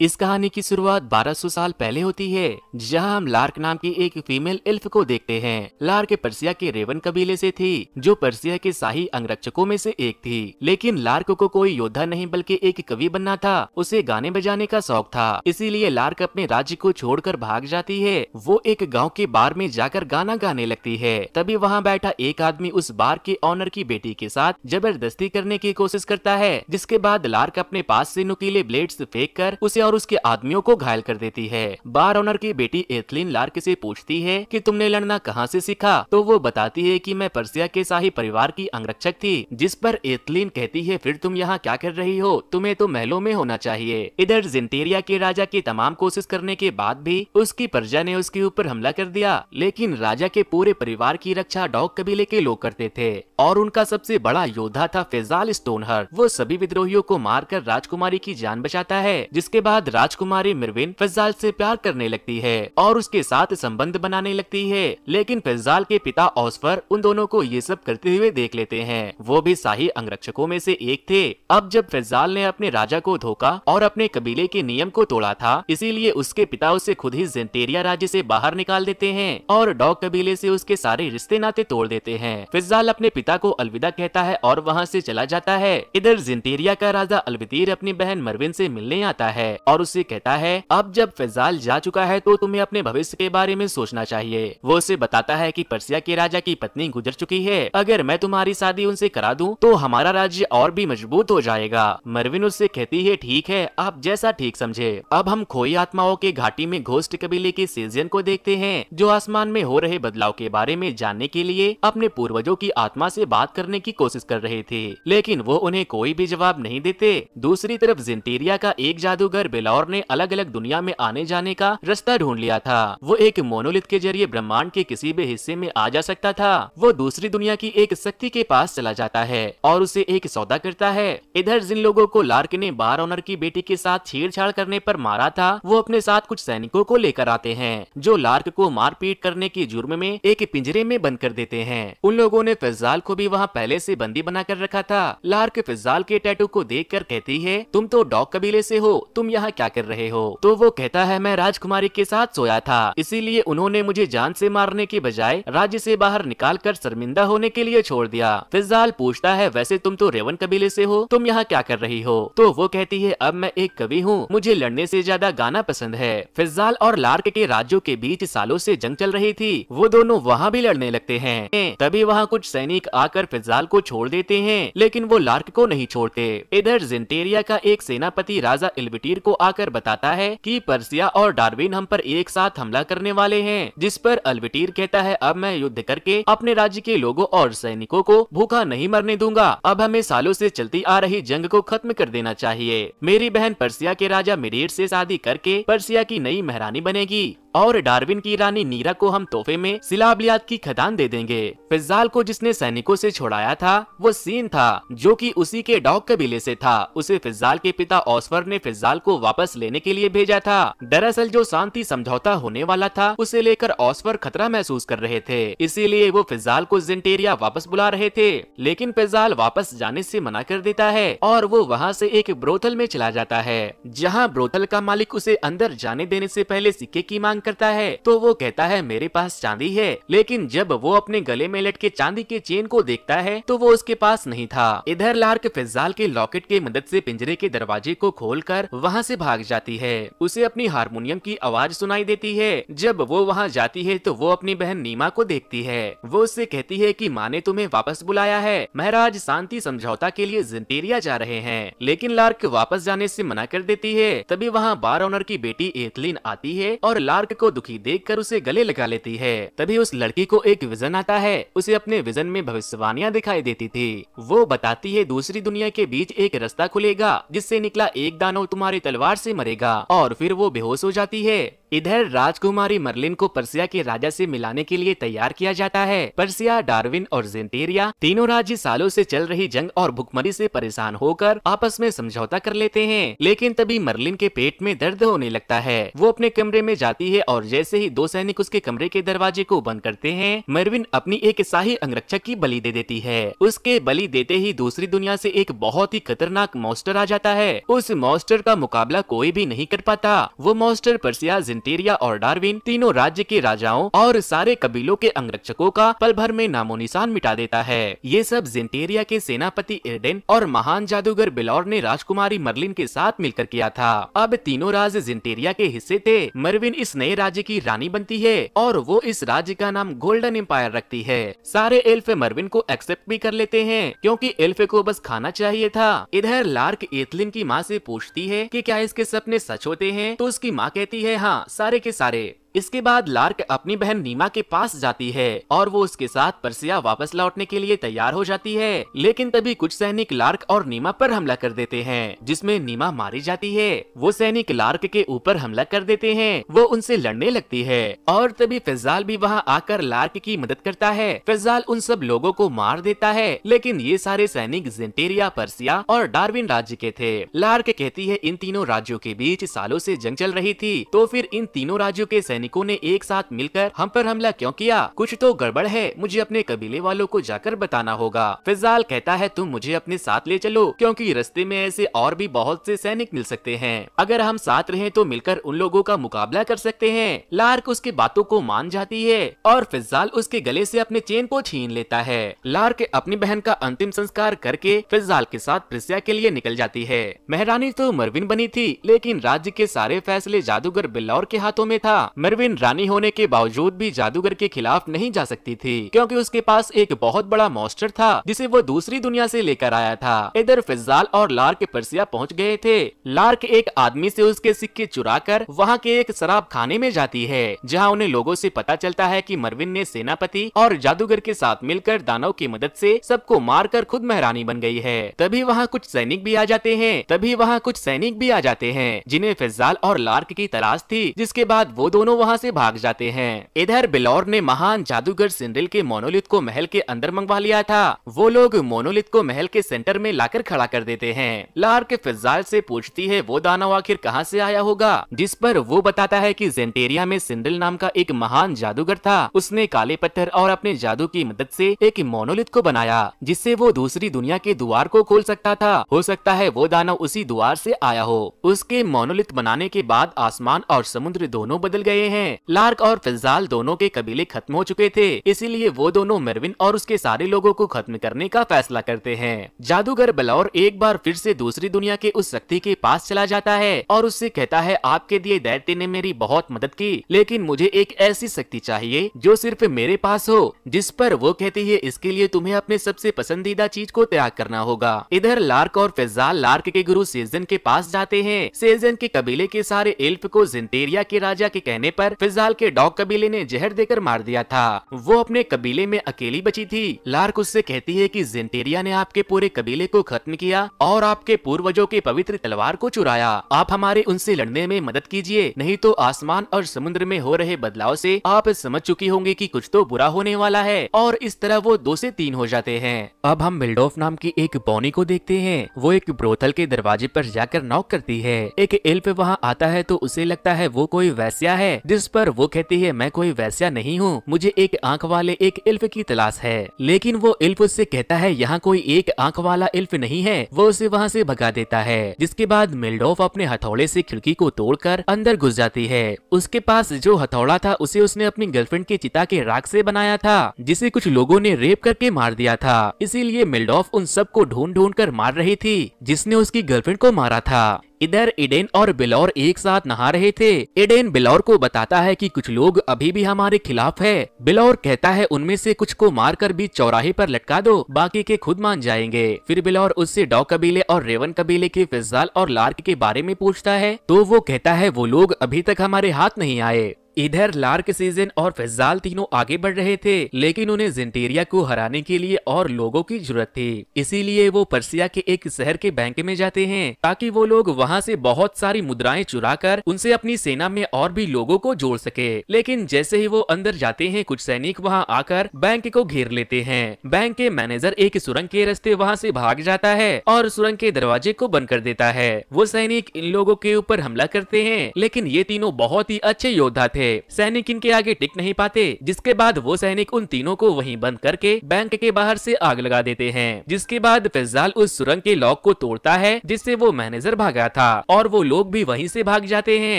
इस कहानी की शुरुआत 1200 साल पहले होती है जहां हम लार्क नाम की एक फीमेल एल्फ को देखते हैं लार्क पर्सिया के रेवन कबीले से थी जो पर्सिया के शाही अंगरक्षकों में से एक थी लेकिन लार्क को कोई योद्धा नहीं बल्कि एक कवि बनना था उसे गाने बजाने का शौक था इसीलिए लार्क अपने राज्य को छोड़कर भाग जाती है वो एक गाँव के बार में जाकर गाना गाने लगती है तभी वहाँ बैठा एक आदमी उस बार के ऑनर की बेटी के साथ जबरदस्ती करने की कोशिश करता है जिसके बाद लार्क अपने पास ऐसी नुकीले ब्लेड फेंक कर उसे और उसके आदमियों को घायल कर देती है बार ऑनर की बेटी एथलिन लार्क से पूछती है कि तुमने लड़ना कहाँ से सीखा तो वो बताती है कि मैं परसिया के शाही परिवार की अंगरक्षक थी जिस पर एथलिन कहती है फिर तुम यहाँ क्या कर रही हो तुम्हें तो महलों में होना चाहिए इधर जिंटेरिया के राजा की तमाम कोशिश करने के बाद भी उसकी प्रजा ने उसके ऊपर हमला कर दिया लेकिन राजा के पूरे परिवार की रक्षा डॉग कबीले के लोग करते थे और उनका सबसे बड़ा योद्धा था फेजाल स्टोनहर वो सभी विद्रोहियों को मारकर राजकुमारी की जान बचाता है जिसके बाद बाद राजकुमारी मिर्विन फिजाल से प्यार करने लगती है और उसके साथ संबंध बनाने लगती है लेकिन फिजाल के पिता ऑस्फर उन दोनों को ये सब करते हुए देख लेते हैं वो भी शाही अंगरक्षकों में से एक थे अब जब फिजाल ने अपने राजा को धोखा और अपने कबीले के नियम को तोड़ा था इसीलिए उसके पिता उसे खुद ही जेंटेरिया राज्य से बाहर निकाल देते हैं और डॉग कबीले से उसके सारे रिश्ते नाते तोड़ देते हैं फिजाल अपने पिता को अलविदा कहता है और वहाँ से चला जाता है इधर जिंटेरिया का राजा अलविदीर अपनी बहन मरविन से मिलने आता है और उसे कहता है अब जब फैजाल जा चुका है तो तुम्हें अपने भविष्य के बारे में सोचना चाहिए वो उसे बताता है कि पर्सिया के राजा की पत्नी गुजर चुकी है अगर मैं तुम्हारी शादी उनसे करा दूं तो हमारा राज्य और भी मजबूत हो जाएगा मरविन उससे कहती है ठीक है आप जैसा ठीक समझे अब हम खोई आत्माओं के घाटी में घोष्ट कबीले के सीजन को देखते हैं जो आसमान में हो रहे बदलाव के बारे में जानने के लिए अपने पूर्वजों की आत्मा ऐसी बात करने की कोशिश कर रहे थे लेकिन वो उन्हें कोई भी जवाब नहीं देते दूसरी तरफ जिंटेरिया का एक जादूगर बेलौर ने अलग अलग दुनिया में आने जाने का रास्ता ढूंढ लिया था वो एक मोनोलिथ के जरिए ब्रह्मांड के किसी भी हिस्से में आ जा सकता था वो दूसरी दुनिया की एक शक्ति के पास चला जाता है और उसे एक सौदा करता है इधर जिन लोगों को लार्क ने बार ऑनर की बेटी के साथ छेड़छाड़ करने पर मारा था वो अपने साथ कुछ सैनिकों को लेकर आते हैं जो लार्क को मारपीट करने के जुर्म में एक पिंजरे में बंद कर देते हैं उन लोगों ने फिजाल को भी वहाँ पहले ऐसी बंदी बना कर रखा था लार्क फिजाल के टैटू को देख कर कहती है तुम तो डॉग कबीले से हो तुम यहाँ यहाँ क्या कर रहे हो तो वो कहता है मैं राजकुमारी के साथ सोया था इसीलिए उन्होंने मुझे जान से मारने के बजाय राज्य से बाहर निकाल कर शर्मिंदा होने के लिए छोड़ दिया फिजाल पूछता है वैसे तुम तो रेवन कबीले से हो तुम यहाँ क्या कर रही हो तो वो कहती है अब मैं एक कवि हूँ मुझे लड़ने से ज्यादा गाना पसंद है फिजाल और लार्क के राज्यों के बीच सालों से जंग चल रही थी वो दोनों वहाँ भी लड़ने लगते है तभी वहाँ कुछ सैनिक आकर फिजाल को छोड़ देते हैं लेकिन वो लार्क को नहीं छोड़ते इधर जिंटेरिया का एक सेनापति राजा इलबिटीर को आकर बताता है कि परसिया और डार्विन हम पर एक साथ हमला करने वाले हैं जिस पर अल्बटीर कहता है अब मैं युद्ध करके अपने राज्य के लोगों और सैनिकों को भूखा नहीं मरने दूंगा अब हमें सालों से चलती आ रही जंग को खत्म कर देना चाहिए मेरी बहन परसिया के राजा मिरीर से शादी करके परसिया की नई महारानी बनेगी और डार्विन की रानी नीरा को हम तोहफे में सिलाबलियात की खदान दे देंगे फिजाल को जिसने सैनिकों से छुड़ाया था वो सीन था जो कि उसी के डॉग कबीले से था उसे फिजाल के पिता ऑस्फर ने फिजाल को वापस लेने के लिए भेजा था दरअसल जो शांति समझौता होने वाला था उसे लेकर ऑस्फर खतरा महसूस कर रहे थे इसीलिए वो फिजाल को जेंटेरिया वापस बुला रहे थे लेकिन फिजाल वापस जाने ऐसी मना कर देता है और वो वहाँ ऐसी एक ब्रोथल में चला जाता है जहाँ ब्रोथल का मालिक उसे अंदर जाने देने ऐसी पहले सिक्के की मांग करता है तो वो कहता है मेरे पास चांदी है लेकिन जब वो अपने गले में लटके चांदी के चेन को देखता है तो वो उसके पास नहीं था इधर लार्क फिजाल के लॉकेट के मदद से पिंजरे के दरवाजे को खोलकर वहाँ से भाग जाती है उसे अपनी हारमोनियम की आवाज सुनाई देती है जब वो वहाँ जाती है तो वो अपनी बहन नीमा को देखती है वो उससे कहती है की माँ ने तुम्हें वापस बुलाया है महाराज शांति समझौता के लिए जिंटेरिया जा रहे हैं लेकिन लार्क वापस जाने से मना कर देती है तभी वहाँ बार ऑनर की बेटी एथलिन आती है और लार्क मार्क को दुखी देखकर उसे गले लगा लेती है तभी उस लड़की को एक विजन आता है उसे अपने विजन में भविष्यवाणियां दिखाई देती थी वो बताती है दूसरी दुनिया के बीच एक रास्ता खुलेगा जिससे निकला एक दानव तुम्हारी तलवार से मरेगा और फिर वो बेहोश हो जाती है इधर राजकुमारी मर्लिन को पर्सिया के राजा से मिलाने के लिए तैयार किया जाता है पर्सिया डार्विन और जेंटेरिया तीनों राज्य सालों से चल रही जंग और भुखमरी से परेशान होकर आपस में समझौता कर लेते हैं लेकिन तभी मर्लिन के पेट में दर्द होने लगता है वो अपने कमरे में जाती है और जैसे ही दो सैनिक उसके कमरे के दरवाजे को बंद करते हैं मरविन अपनी एक शाही अंगरक्षक की बलि दे देती है उसके बलि देते ही दूसरी दुनिया से एक बहुत ही खतरनाक मॉस्टर आ जाता है उस मॉस्टर का मुकाबला कोई भी नहीं कर पाता वो मॉस्टर पर्सिया डिसेंटेरिया और डार्विन तीनों राज्य के राजाओं और सारे कबीलों के अंगरक्षकों का पल भर में नामो निशान मिटा देता है ये सब जेंटेरिया के सेनापति एडेन और महान जादूगर बिलौर ने राजकुमारी मरलिन के साथ मिलकर किया था अब तीनों राज जेंटेरिया के हिस्से थे मरविन इस नए राज्य की रानी बनती है और वो इस राज्य का नाम गोल्डन एम्पायर रखती है सारे एल्फे मरविन को एक्सेप्ट भी कर लेते हैं क्योंकि एल्फे को बस खाना चाहिए था इधर लार्क एथलिन की माँ से पूछती है कि क्या इसके सपने सच होते हैं तो उसकी माँ कहती है हाँ सारे के सारे इसके बाद लार्क अपनी बहन नीमा के पास जाती है और वो उसके साथ परसिया वापस लौटने के लिए तैयार हो जाती है लेकिन तभी कुछ सैनिक लार्क और नीमा पर हमला कर देते हैं जिसमे नीमा मारी जाती है वो सैनिक लार्क के ऊपर हमला कर देते हैं वो उनसे लड़ने लगती है और तभी फैजाल भी वहाँ आकर लार्क की मदद करता है फैजाल उन सब लोगो को मार देता है लेकिन ये सारे सैनिक जेंटेरिया परसिया और डार्विन राज्य के थे लार्क कहती है इन तीनों राज्यों के बीच सालों से जंग चल रही थी तो फिर इन तीनों राज्यों के सैनिक सैनिकों ने एक साथ मिलकर हम पर हमला क्यों किया कुछ तो गड़बड़ है मुझे अपने कबीले वालों को जाकर बताना होगा फिजाल कहता है तुम मुझे अपने साथ ले चलो क्योंकि रस्ते में ऐसे और भी बहुत से सैनिक मिल सकते हैं अगर हम साथ रहे तो मिलकर उन लोगों का मुकाबला कर सकते हैं लार्क उसकी बातों को मान जाती है और फिजाल उसके गले ऐसी अपने चेन को छीन लेता है लार्क अपनी बहन का अंतिम संस्कार करके फिजाल के साथ प्रसिया के लिए निकल जाती है मेहरानी तो मरविन बनी थी लेकिन राज्य के सारे फैसले जादूगर बिल्लौर के हाथों में था मरविन इरविन रानी होने के बावजूद भी जादूगर के खिलाफ नहीं जा सकती थी क्योंकि उसके पास एक बहुत बड़ा मॉस्टर था जिसे वो दूसरी दुनिया से लेकर आया था इधर फिजाल और लार्क परसिया पहुंच गए थे लार्क एक आदमी से उसके सिक्के चुरा कर वहाँ के एक शराब खाने में जाती है जहाँ उन्हें लोगो ऐसी पता चलता है की मरविन ने सेनापति और जादूगर के साथ मिलकर दानव की मदद ऐसी सबको कर खुद महरानी बन गयी है तभी वहाँ कुछ सैनिक भी आ जाते हैं तभी वहाँ कुछ सैनिक भी आ जाते हैं जिन्हें फिजाल और लार्क की तलाश थी जिसके बाद वो दोनों दोनों वहाँ से भाग जाते हैं इधर बिलौर ने महान जादूगर सिंड्रिल के मोनोलिथ को महल के अंदर मंगवा लिया था वो लोग मोनोलिथ को महल के सेंटर में लाकर खड़ा कर देते हैं लार्क फिजाल से पूछती है वो दानव आखिर कहाँ से आया होगा जिस पर वो बताता है कि जेंटेरिया में सिंड्रिल नाम का एक महान जादूगर था उसने काले पत्थर और अपने जादू की मदद से एक मोनोलिथ को बनाया जिससे वो दूसरी दुनिया के द्वार को खोल सकता था हो सकता है वो दानव उसी द्वार से आया हो उसके मोनोलिथ बनाने के बाद आसमान और समुद्र दोनों बदल गए हैं लार्क और फिजाल दोनों के कबीले खत्म हो चुके थे इसीलिए वो दोनों मरविन और उसके सारे लोगों को खत्म करने का फैसला करते हैं जादूगर बलौर एक बार फिर से दूसरी दुनिया के उस शक्ति के पास चला जाता है और उससे कहता है आपके दिए दैत्य ने मेरी बहुत मदद की लेकिन मुझे एक ऐसी शक्ति चाहिए जो सिर्फ मेरे पास हो जिस पर वो कहती है इसके लिए तुम्हें अपने सबसे पसंदीदा चीज को त्याग करना होगा इधर लार्क और फिजाल लार्क के गुरु सेजन के पास जाते हैं सेजन के कबीले के सारे एल्फ को जिंटेरिया के राजा के कहने पर फिजाल के डॉग कबीले ने जहर देकर मार दिया था वो अपने कबीले में अकेली बची थी लार्क उससे कहती है कि जेंटेरिया ने आपके पूरे कबीले को खत्म किया और आपके पूर्वजों के पवित्र तलवार को चुराया आप हमारे उनसे लड़ने में मदद कीजिए नहीं तो आसमान और समुद्र में हो रहे बदलाव से आप समझ चुकी होंगी कि कुछ तो बुरा होने वाला है और इस तरह वो दो से तीन हो जाते हैं अब हम मिल्डोफ नाम की एक बोनी को देखते हैं वो एक ब्रोथल के दरवाजे पर जाकर नॉक करती है एक एल्फ वहाँ आता है तो उसे लगता है वो कोई वैस्या है जिस पर वो कहती है मैं कोई वैसा नहीं हूँ मुझे एक आंख वाले एक इल्फ की तलाश है लेकिन वो इल्फ उससे कहता है यहाँ कोई एक आंख वाला इल्फ नहीं है वो उसे वहाँ से भगा देता है जिसके बाद मिल्डोफ अपने हथौड़े से खिड़की को तोड़कर अंदर घुस जाती है उसके पास जो हथौड़ा था उसे उसने अपनी गर्लफ्रेंड के चिता के राख ऐसी बनाया था जिसे कुछ लोगो ने रेप करके मार दिया था इसीलिए मिल्डोफ उन सबको ढूंढ ढूंढ कर मार रही थी जिसने उसकी गर्लफ्रेंड को मारा था इधर इडेन और बिलौर एक साथ नहा रहे थे इडेन बिलौर को बताता है कि कुछ लोग अभी भी हमारे खिलाफ है बिलौर कहता है उनमें से कुछ को मारकर भी चौराहे पर लटका दो बाकी के खुद मान जाएंगे फिर बिलौर उससे डॉ कबीले और रेवन कबीले के फिजाल और लार्क के बारे में पूछता है तो वो कहता है वो लोग अभी तक हमारे हाथ नहीं आए इधर लार्क सीजन और फिजाल तीनों आगे बढ़ रहे थे लेकिन उन्हें जेंटेरिया को हराने के लिए और लोगों की जरूरत थी इसीलिए वो परसिया के एक शहर के बैंक में जाते हैं ताकि वो लोग वहाँ से बहुत सारी मुद्राएं चुरा कर उनसे अपनी सेना में और भी लोगों को जोड़ सके लेकिन जैसे ही वो अंदर जाते हैं कुछ सैनिक वहाँ आकर बैंक को घेर लेते हैं बैंक के मैनेजर एक सुरंग के रस्ते वहाँ ऐसी भाग जाता है और सुरंग के दरवाजे को बंद कर देता है वो सैनिक इन लोगों के ऊपर हमला करते हैं लेकिन ये तीनों बहुत ही अच्छे योद्धा थे है सैनिक इनके आगे टिक नहीं पाते जिसके बाद वो सैनिक उन तीनों को वहीं बंद करके बैंक के बाहर से आग लगा देते हैं जिसके बाद फैजाल उस सुरंग के लॉक को तोड़ता है जिससे वो मैनेजर भागा था और वो लोग भी वहीं से भाग जाते हैं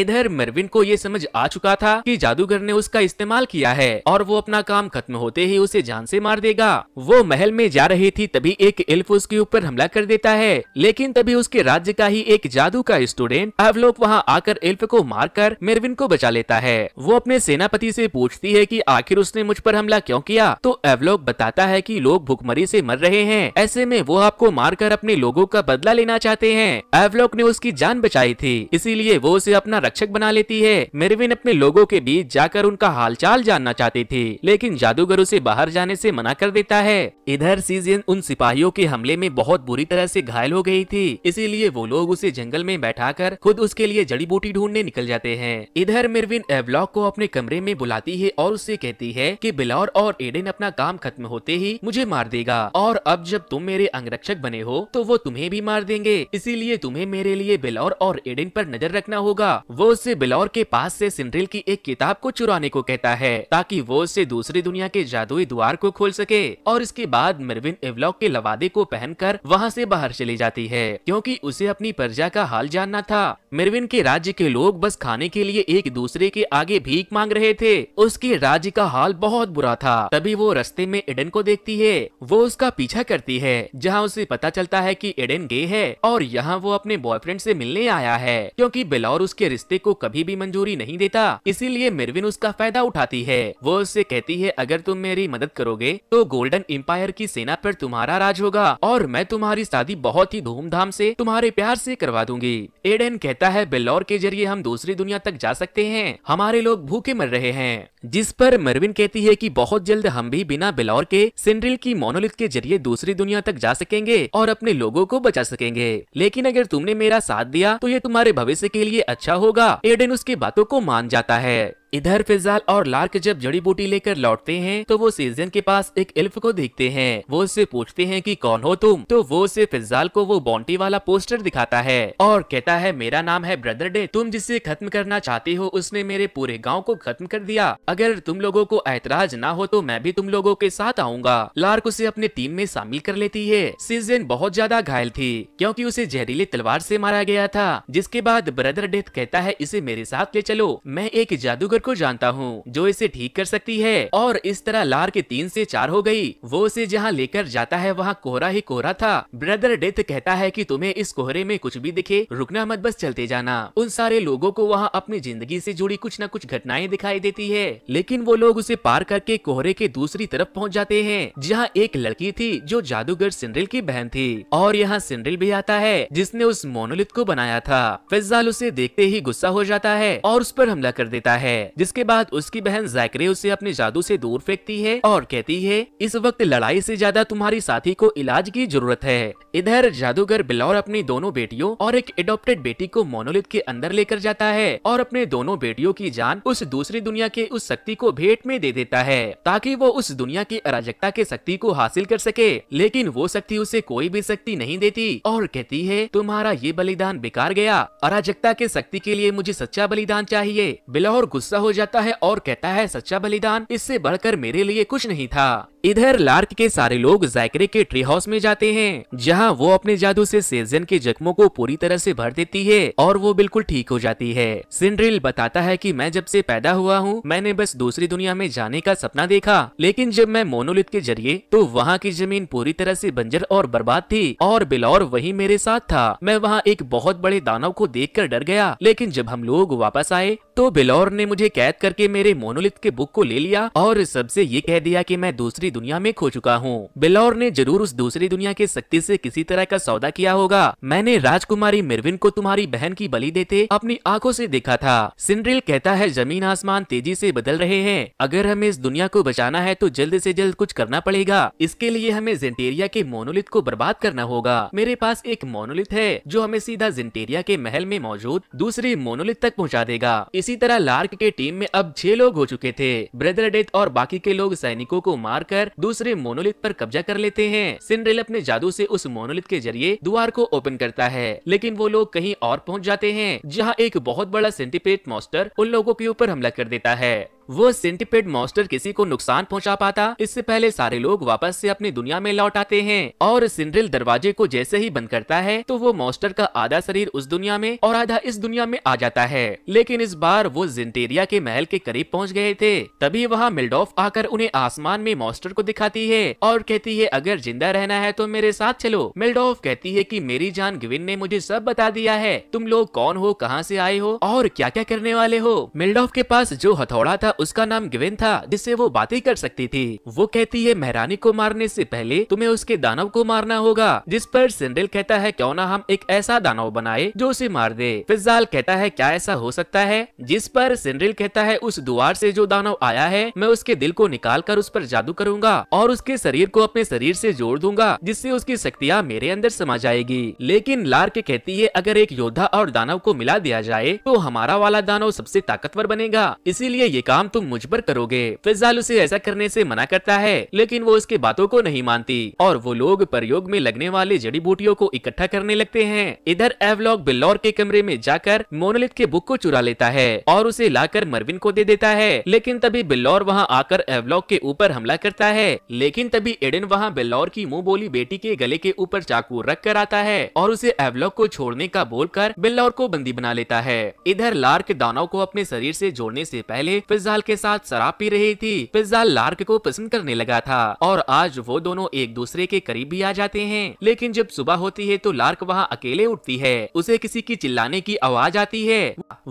इधर मेरविन को ये समझ आ चुका था कि जादूगर ने उसका इस्तेमाल किया है और वो अपना काम खत्म होते ही उसे जान से मार देगा वो महल में जा रही थी तभी एक इल्फ उसके ऊपर हमला कर देता है लेकिन तभी उसके राज्य का ही एक जादू का स्टूडेंट लोग वहाँ आकर इल्फ को मार कर मेरविन को बचा लेता है है वो अपने सेनापति से पूछती है कि आखिर उसने मुझ पर हमला क्यों किया तो एवलोक बताता है कि लोग भुखमरी से मर रहे हैं ऐसे में वो आपको मारकर अपने लोगों का बदला लेना चाहते हैं एवलोक ने उसकी जान बचाई थी इसीलिए वो उसे अपना रक्षक बना लेती है मेरविन अपने लोगो के बीच जाकर उनका हालचाल जानना चाहती थी लेकिन जादूगर उसे बाहर जाने ऐसी मना कर देता है इधर सीजन उन सिपाहियों के हमले में बहुत बुरी तरह ऐसी घायल हो गयी थी इसीलिए वो लोग उसे जंगल में बैठा खुद उसके लिए जड़ी बूटी ढूंढने निकल जाते हैं इधर मिर्विन एवलॉक को अपने कमरे में बुलाती है और उससे कहती है कि बिलौर और एडेन अपना काम खत्म होते ही मुझे मार देगा और अब जब तुम मेरे अंगरक्षक बने हो तो वो तुम्हें भी मार देंगे इसीलिए तुम्हें मेरे लिए बिलौर और एडेन पर नजर रखना होगा वो उसे बिलौर के पास से सिंड्रिल की एक किताब को चुराने को कहता है ताकि वो उसे दूसरी दुनिया के जादुई द्वार को खोल सके और इसके बाद मिर्विन एवलॉक के लवादे को पहनकर वहाँ से बाहर चली जाती है क्योंकि उसे अपनी प्रजा का हाल जानना था मिर्विन के राज्य के लोग बस खाने के लिए एक दूसरे के आगे भीख मांग रहे थे उसके राज्य का हाल बहुत बुरा था तभी वो रस्ते में एडन को देखती है वो उसका पीछा करती है जहाँ उसे पता चलता है की एडन गे है और यहाँ वो अपने बॉयफ्रेंड ऐसी मिलने आया है क्यूँकी बेलौर उसके रिश्ते को कभी भी मंजूरी नहीं देता इसीलिए मिर्विन उसका फायदा उठाती है वो उससे कहती है अगर तुम मेरी मदद करोगे तो गोल्डन एम्पायर की सेना पर तुम्हारा राज होगा और मैं तुम्हारी शादी बहुत ही धूमधाम से तुम्हारे प्यार से करवा दूंगी एडन कहता है बेलौर के जरिए हम दूसरी दुनिया तक जा सकते हैं हमारे लोग भूखे मर रहे हैं जिस पर मरविन कहती है कि बहुत जल्द हम भी बिना बिलौर के सिंड्रिल की मोनोलिथ के जरिए दूसरी दुनिया तक जा सकेंगे और अपने लोगों को बचा सकेंगे लेकिन अगर तुमने मेरा साथ दिया तो ये तुम्हारे भविष्य के लिए अच्छा होगा एडन उसकी बातों को मान जाता है इधर फिजाल और लार्क जब जड़ी बूटी लेकर लौटते हैं तो वो सीजन के पास एक इल्फ को देखते हैं वो उससे पूछते हैं कि कौन हो तुम तो वो उसे फिजाल को वो बॉन्टी वाला पोस्टर दिखाता है और कहता है मेरा नाम है ब्रदर डे तुम जिसे खत्म करना चाहते हो उसने मेरे पूरे गाँव को खत्म कर दिया अगर तुम लोगो को ऐतराज न हो तो मैं भी तुम लोगो के साथ आऊंगा लार्क उसे अपने टीम में शामिल कर लेती है सीजन बहुत ज्यादा घायल थी क्योंकि उसे जहरीली तलवार से मारा गया था जिसके बाद ब्रदर डेथ कहता है इसे मेरे साथ ले चलो मैं एक जादूगर को जानता हूँ जो इसे ठीक कर सकती है और इस तरह लार के तीन से चार हो गई वो उसे जहाँ लेकर जाता है वहाँ कोहरा ही कोहरा था ब्रदर डेथ कहता है कि तुम्हें इस कोहरे में कुछ भी दिखे रुकना मत बस चलते जाना उन सारे लोगों को वहाँ अपनी जिंदगी से जुड़ी कुछ न कुछ घटनाएं दिखाई देती है लेकिन वो लोग उसे पार करके कोहरे के दूसरी तरफ पहुँच जाते हैं जहाँ एक लड़की थी जो जादूगर सिंड्रिल की बहन थी और यहाँ सिंड्रिल भी आता है जिसने उस मोनोलिथ को बनाया था फिजाल उसे देखते ही गुस्सा हो जाता है और उस पर हमला कर देता है जिसके बाद उसकी बहन जैकरे उसे अपने जादू से दूर फेंकती है और कहती है इस वक्त लड़ाई से ज्यादा तुम्हारी साथी को इलाज की जरूरत है इधर जादूगर बिलौर अपनी दोनों बेटियों और एक एडोप्टेड बेटी को मोनोलिथ के अंदर लेकर जाता है और अपने दोनों बेटियों की जान उस दूसरी दुनिया के उस शक्ति को भेंट में दे देता है ताकि वो उस दुनिया की अराजकता के शक्ति को हासिल कर सके लेकिन वो शक्ति उसे कोई भी शक्ति नहीं देती और कहती है तुम्हारा ये बलिदान बेकार गया अराजकता के शक्ति के लिए मुझे सच्चा बलिदान चाहिए बिलौर गुस्सा गुस्सा हो जाता है और कहता है सच्चा बलिदान इससे बढ़कर मेरे लिए कुछ नहीं था इधर लार्क के सारे लोग जैकरे के ट्री हाउस में जाते हैं जहां वो अपने जादू से सेजन के जख्मों को पूरी तरह से भर देती है और वो बिल्कुल ठीक हो जाती है सिंड्रिल बताता है कि मैं जब से पैदा हुआ हूँ मैंने बस दूसरी दुनिया में जाने का सपना देखा लेकिन जब मैं मोनोलिथ के जरिए तो वहाँ की जमीन पूरी तरह ऐसी बंजर और बर्बाद थी और बिलौर वही मेरे साथ था मैं वहाँ एक बहुत बड़े दानव को देख कर डर गया लेकिन जब हम लोग वापस आए तो बिलौर ने मुझे मुझे कैद करके मेरे मोनोलिथ के बुक को ले लिया और सबसे ये कह दिया कि मैं दूसरी दुनिया में खो चुका हूँ बिलौर ने जरूर उस दूसरी दुनिया के शक्ति से किसी तरह का सौदा किया होगा मैंने राजकुमारी मिर्विन को तुम्हारी बहन की बलि देते अपनी आँखों ऐसी देखा था सिंड्रिल कहता है जमीन आसमान तेजी ऐसी बदल रहे हैं अगर हमें इस दुनिया को बचाना है तो जल्द ऐसी जल्द कुछ करना पड़ेगा इसके लिए हमें जेंटेरिया के मोनोलिथ को बर्बाद करना होगा मेरे पास एक मोनोलिथ है जो हमें सीधा जेंटेरिया के महल में मौजूद दूसरे मोनोलिथ तक पहुँचा देगा इसी तरह लार्क के टीम में अब छह लोग हो चुके थे ब्रदर डेथ और बाकी के लोग सैनिकों को मारकर दूसरे मोनोलिथ पर कब्जा कर लेते हैं सिंड्रेल अपने जादू से उस मोनोलिथ के जरिए द्वार को ओपन करता है लेकिन वो लोग कहीं और पहुंच जाते हैं जहां एक बहुत बड़ा सेंटीपेट मॉस्टर उन लोगों के ऊपर हमला कर देता है वो सेंटीपेड मॉन्स्टर किसी को नुकसान पहुंचा पाता इससे पहले सारे लोग वापस से अपनी दुनिया में लौट आते हैं और सिंड्रिल दरवाजे को जैसे ही बंद करता है तो वो मॉन्स्टर का आधा शरीर उस दुनिया में और आधा इस दुनिया में आ जाता है लेकिन इस बार वो जिंटेरिया के महल के करीब पहुँच गए थे तभी वहाँ मिल्डोफ आकर उन्हें आसमान में मॉन्स्टर को दिखाती है और कहती है अगर जिंदा रहना है तो मेरे साथ चलो मिल्डोफ कहती है की मेरी जान गिविन ने मुझे सब बता दिया है तुम लोग कौन हो कहाँ ऐसी आए हो और क्या क्या करने वाले हो मिल्डोफ के पास जो हथौड़ा था उसका नाम गिवेन था जिससे वो बातें कर सकती थी वो कहती है महरानी को मारने से पहले तुम्हें उसके दानव को मारना होगा जिस पर सिंडल कहता है क्यों ना हम एक ऐसा दानव बनाए जो उसे मार दे फिजाल कहता है क्या ऐसा हो सकता है जिस पर सिंड्रिल कहता है उस द्वार ऐसी जो दानव आया है मैं उसके दिल को निकाल कर उस पर जादू करूंगा और उसके शरीर को अपने शरीर ऐसी जोड़ दूंगा जिससे उसकी शक्तियाँ मेरे अंदर समा जाएगी लेकिन लार्क कहती है अगर एक योद्धा और दानव को मिला दिया जाए तो हमारा वाला दानव सबसे ताकतवर बनेगा इसीलिए ये काम काम तुम मुझ पर करोगे फिजाल उसे ऐसा करने से मना करता है लेकिन वो उसके बातों को नहीं मानती और वो लोग प्रयोग में लगने वाले जड़ी बूटियों को इकट्ठा करने लगते हैं इधर एवलॉग बिल्लौर के कमरे में जाकर मोनोलिथ के बुक को चुरा लेता है और उसे लाकर मरविन को दे देता है लेकिन तभी बिल्लौर वहाँ आकर एवलॉग के ऊपर हमला करता है लेकिन तभी एडन वहाँ बिल्लौर की मुँह बोली बेटी के गले के ऊपर चाकू रख कर आता है और उसे एवलॉग को छोड़ने का बोलकर बिल्लौर को बंदी बना लेता है इधर लार्क दानव को अपने शरीर से जोड़ने से पहले फिजा लाल के साथ शराब पी रही थी पिज्जा लार्क को पसंद करने लगा था और आज वो दोनों एक दूसरे के करीब भी आ जाते हैं लेकिन जब सुबह होती है तो लार्क वहाँ अकेले उठती है उसे किसी की चिल्लाने की आवाज आती है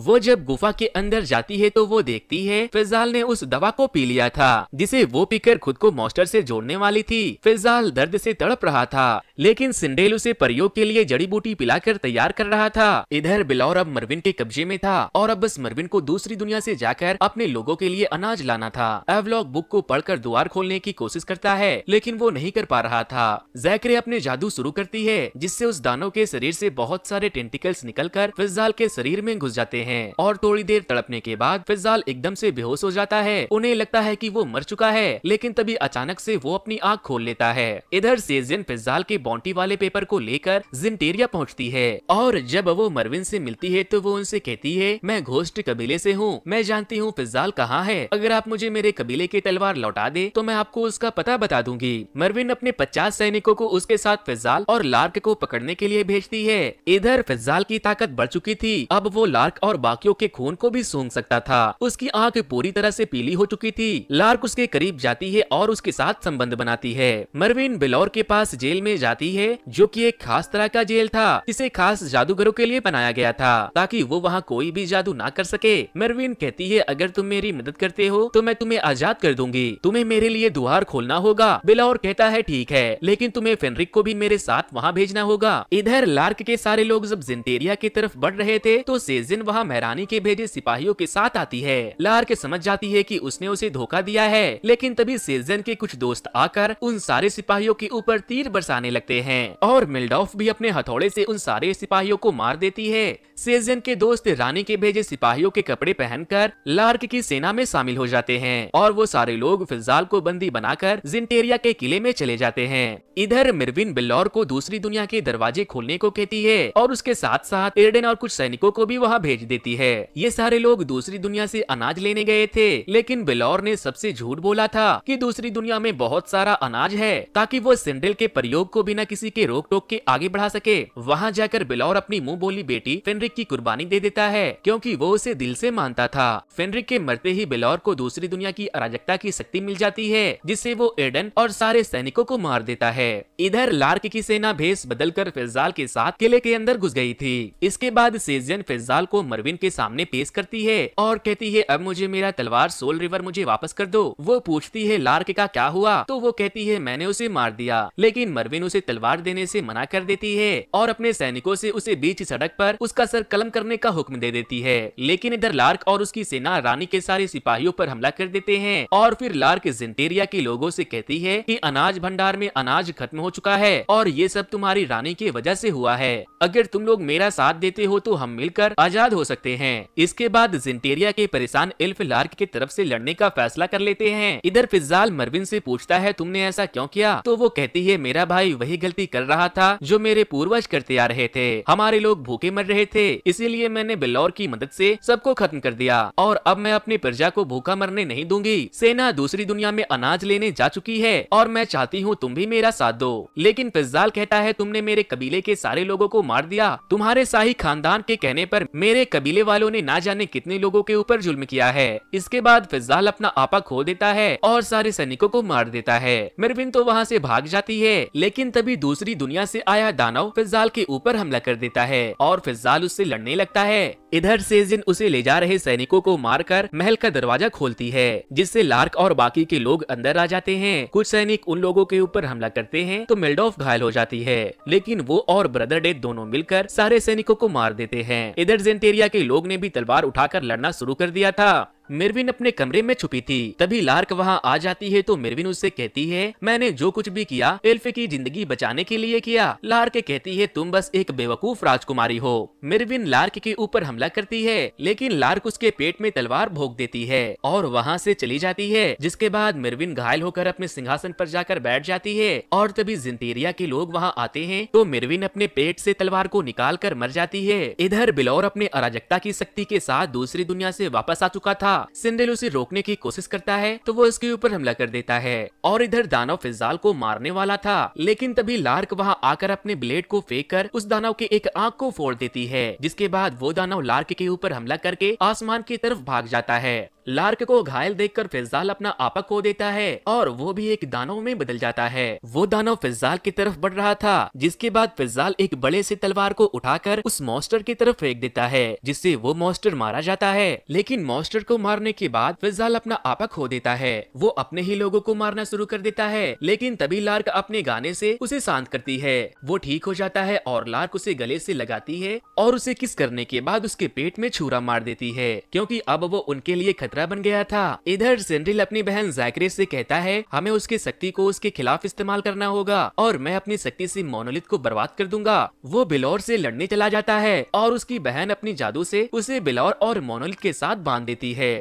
वो जब गुफा के अंदर जाती है तो वो देखती है फिजाल ने उस दवा को पी लिया था जिसे वो पीकर खुद को मॉस्टर से जोड़ने वाली थी फिजाल दर्द से तड़प रहा था लेकिन सिंडेल उसे प्रयोग के लिए जड़ी बूटी पिलाकर तैयार कर रहा था इधर बिलौर अब मरविन के कब्जे में था और अब बस मरविन को दूसरी दुनिया से जाकर अपने लोगों लोगों के लिए अनाज लाना था एवलॉग बुक को पढ़कर द्वार खोलने की कोशिश करता है लेकिन वो नहीं कर पा रहा था जैकरे अपने जादू शुरू करती है जिससे उस दानों के शरीर से बहुत सारे टेंटिकल्स कर फिजाल के शरीर में घुस जाते हैं और थोड़ी देर तड़पने के बाद फिजाल एकदम से बेहोश हो जाता है उन्हें लगता है की वो मर चुका है लेकिन तभी अचानक ऐसी वो अपनी आँख खोल लेता है इधर सेजियन फिजाल के बॉन्टी वाले पेपर को लेकर जिनटेरिया पहुँचती है और जब वो मरविन ऐसी मिलती है तो वो उनसे कहती है मैं घोष्ट कबीले से हूँ मैं जानती हूँ फिजाल कहाँ है अगर आप मुझे मेरे कबीले की तलवार लौटा दे तो मैं आपको उसका पता बता दूंगी मरविन अपने पचास सैनिकों को उसके साथ फिजाल और लार्क को पकड़ने के लिए भेजती है इधर फिजाल की ताकत बढ़ चुकी थी अब वो लार्क और बाकियों के खून को भी सूंघ सकता था उसकी आँख पूरी तरह ऐसी पीली हो चुकी थी लार्क उसके करीब जाती है और उसके साथ संबंध बनाती है मरविन बिलौर के पास जेल में जाती है जो की एक खास तरह का जेल था इसे खास जादूगरों के लिए बनाया गया था ताकि वो वहाँ कोई भी जादू ना कर सके मरविन कहती है अगर तुम मेरी मेरी मदद करते हो तो मैं तुम्हें आजाद कर दूंगी तुम्हें मेरे लिए द्वार खोलना होगा बिलाओर कहता है ठीक है लेकिन तुम्हें फेनरिक को भी मेरे साथ वहाँ भेजना होगा इधर लार्क के सारे लोग जब जिंटेरिया की तरफ बढ़ रहे थे तो सेजिन वहाँ महरानी के भेजे सिपाहियों के साथ आती है लार्क समझ जाती है की उसने उसे धोखा दिया है लेकिन तभी सेजन के कुछ दोस्त आकर उन सारे सिपाहियों के ऊपर तीर बरसाने लगते हैं और मिल्डॉफ भी अपने हथौड़े से उन सारे सिपाहियों को मार देती है सेजन के दोस्त रानी के भेजे सिपाहियों के कपड़े पहनकर लार्क की सेना में शामिल हो जाते हैं और वो सारे लोग फिजाल को बंदी बनाकर जिंटेरिया के किले में चले जाते हैं इधर मिर्विन बिल्लौर को दूसरी दुनिया के दरवाजे खोलने को कहती है और उसके साथ साथ एडेन और कुछ सैनिकों को भी वहाँ भेज देती है ये सारे लोग दूसरी दुनिया ऐसी अनाज लेने गए थे लेकिन बिल्लौर ने सबसे झूठ बोला था की दूसरी दुनिया में बहुत सारा अनाज है ताकि वो सिंडल के प्रयोग को बिना किसी के रोक टोक के आगे बढ़ा सके वहाँ जाकर बिलौर अपनी मुंह बोली बेटी फेनरिक की कुर्बानी दे देता है क्योंकि वो उसे दिल से मानता था फेनरिक के मरते करते ही बेलौर को दूसरी दुनिया की अराजकता की शक्ति मिल जाती है जिससे वो एडन और सारे सैनिकों को मार देता है इधर लार्क की सेना भेस बदल कर फिजाल के साथ किले के अंदर घुस गयी थी इसके बाद सेजियन फिजाल को मरविन के सामने पेश करती है और कहती है अब मुझे मेरा तलवार सोल रिवर मुझे वापस कर दो वो पूछती है लार्क का क्या हुआ तो वो कहती है मैंने उसे मार दिया लेकिन मरविन उसे तलवार देने से मना कर देती है और अपने सैनिकों से उसे बीच सड़क पर उसका सर कलम करने का हुक्म दे देती है लेकिन इधर लार्क और उसकी सेना रानी के साथ सारे सिपाहियों पर हमला कर देते हैं और फिर लार्क जिंटेरिया के लोगों से कहती है कि अनाज भंडार में अनाज खत्म हो चुका है और ये सब तुम्हारी रानी की वजह से हुआ है अगर तुम लोग मेरा साथ देते हो तो हम मिलकर आजाद हो सकते हैं इसके बाद जिंटेरिया के परेशान इल्फ लार्क की तरफ से लड़ने का फैसला कर लेते हैं इधर फिजाल मरविन से पूछता है तुमने ऐसा क्यों किया तो वो कहती है मेरा भाई वही गलती कर रहा था जो मेरे पूर्वज करते आ रहे थे हमारे लोग भूखे मर रहे थे इसीलिए मैंने बिल्लौर की मदद से सबको खत्म कर दिया और अब मैं अपने प्रजा को भूखा मरने नहीं दूंगी सेना दूसरी दुनिया में अनाज लेने जा चुकी है और मैं चाहती हूँ तुम भी मेरा साथ दो लेकिन फिजाल कहता है तुमने मेरे कबीले के सारे लोगों को मार दिया तुम्हारे शाही खानदान के कहने पर मेरे कबीले वालों ने ना जाने कितने लोगों के ऊपर जुल्म किया है इसके बाद फिजाल अपना आपा खो देता है और सारे सैनिकों को मार देता है मिर्विन तो वहाँ ऐसी भाग जाती है लेकिन तभी दूसरी दुनिया से आया दानव फिजाल के ऊपर हमला कर देता है और फिजाल उससे लड़ने लगता है इधर सेजिन उसे ले जा रहे सैनिकों को मारकर महल महल का दरवाजा खोलती है जिससे लार्क और बाकी के लोग अंदर आ जाते हैं कुछ सैनिक उन लोगों के ऊपर हमला करते हैं तो मेल्डोफ घायल हो जाती है लेकिन वो और ब्रदर डेथ दोनों मिलकर सारे सैनिकों को मार देते हैं इधर जेंटेरिया के लोग ने भी तलवार उठाकर लड़ना शुरू कर दिया था मिर्विन अपने कमरे में छुपी थी तभी लार्क वहाँ आ जाती है तो मिर्विन उससे कहती है मैंने जो कुछ भी किया एल्फ की जिंदगी बचाने के लिए किया लार्क कहती है तुम बस एक बेवकूफ राजकुमारी हो मिर्विन लार्क के ऊपर हमला करती है लेकिन लार्क उसके पेट में तलवार भोग देती है और वहाँ से चली जाती है जिसके बाद मिर्विन घायल होकर अपने सिंहासन पर जाकर बैठ जाती है और तभी जिंतेरिया के लोग वहाँ आते हैं तो मिर्विन अपने पेट से तलवार को निकाल कर मर जाती है इधर बिलौर अपने अराजकता की शक्ति के साथ दूसरी दुनिया से वापस आ चुका था सिंडेल उसे रोकने की कोशिश करता है तो वो इसके ऊपर हमला कर देता है और इधर दानव फिजाल को मारने वाला था लेकिन तभी लार्क वहाँ आकर अपने ब्लेड को फेंक कर उस दानव के एक आँख को फोड़ देती है जिसके बाद वो दानव लार्क के ऊपर हमला करके आसमान की तरफ भाग जाता है लार्क को घायल देखकर फिजाल अपना आपा खो देता है और वो भी एक दानव में बदल जाता है वो दानव फिजाल की तरफ बढ़ रहा था जिसके बाद फिजाल एक बड़े से तलवार को उठाकर उस मॉस्टर की तरफ फेंक देता है जिससे वो मॉस्टर मारा जाता है लेकिन मॉस्टर को मारने के बाद फिजाल अपना आपा खो देता है वो अपने ही लोगो को मारना शुरू कर देता है लेकिन तभी लार्क अपने गाने से उसे शांत करती है वो ठीक हो जाता है और लार्क उसे गले से लगाती है और उसे किस करने के बाद उसके पेट में छूरा मार देती है क्योंकि अब वो उनके लिए खतरा खतरा बन गया था इधर सेंड्रिल अपनी बहन जैकरी से कहता है हमें उसकी शक्ति को उसके खिलाफ इस्तेमाल करना होगा और मैं अपनी शक्ति से मोनोलिथ को बर्बाद कर दूंगा वो बिलौर से लड़ने चला जाता है और उसकी बहन अपनी जादू से उसे बिलौर और मोनोलिथ के साथ बांध देती है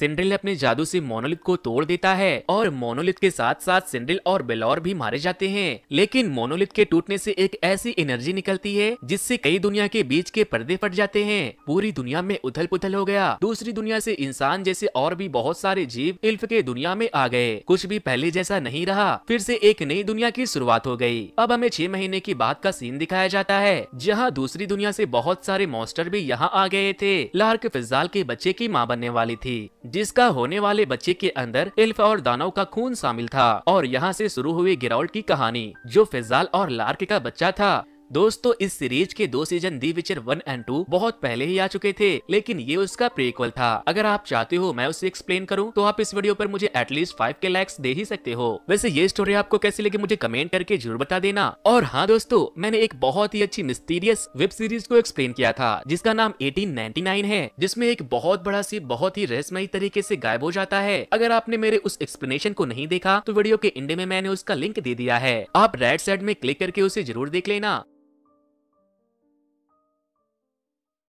सिंड्रिल अपने जादू से मोनोलिथ को तोड़ देता है और मोनोलिथ के साथ साथ सिंड्रिल और बेलोर भी मारे जाते हैं लेकिन मोनोलिथ के टूटने से एक ऐसी एनर्जी निकलती है जिससे कई दुनिया के बीच के पर्दे फट जाते हैं पूरी दुनिया में उथल पुथल हो गया दूसरी दुनिया से इंसान जैसे और भी बहुत सारे जीव इल्फ के दुनिया में आ गए कुछ भी पहले जैसा नहीं रहा फिर से एक नई दुनिया की शुरुआत हो गयी अब हमें छह महीने की बात का सीन दिखाया जाता है जहाँ दूसरी दुनिया ऐसी बहुत सारे मॉन्स्टर भी यहाँ आ गए थे लार्क फिजाल के बच्चे की माँ बनने वाली थी जिसका होने वाले बच्चे के अंदर इल्फ और दानव का खून शामिल था और यहाँ से शुरू हुई गिरावट की कहानी जो फिजाल और लार्क का बच्चा था दोस्तों इस सीरीज के दो सीजन दी विचर वन एंड टू बहुत पहले ही आ चुके थे लेकिन ये उसका प्रीक्वल था अगर आप चाहते हो मैं उसे एक्सप्लेन करूँ तो आप इस वीडियो पर मुझे एटलीस्ट फाइव के लाइक्स दे ही सकते हो वैसे ये स्टोरी आपको कैसी लगी मुझे कमेंट करके जरूर बता देना और हाँ दोस्तों मैंने एक बहुत ही अच्छी मिस्टीरियस वेब सीरीज को एक्सप्लेन किया था जिसका नाम एटीन है जिसमे एक बहुत बड़ा सी बहुत ही रहस्यमयी तरीके ऐसी गायब हो जाता है अगर आपने मेरे उस एक्सप्लेनेशन को नहीं देखा तो वीडियो के इंडे में मैंने उसका लिंक दे दिया है आप राइट साइड में क्लिक करके उसे जरूर देख लेना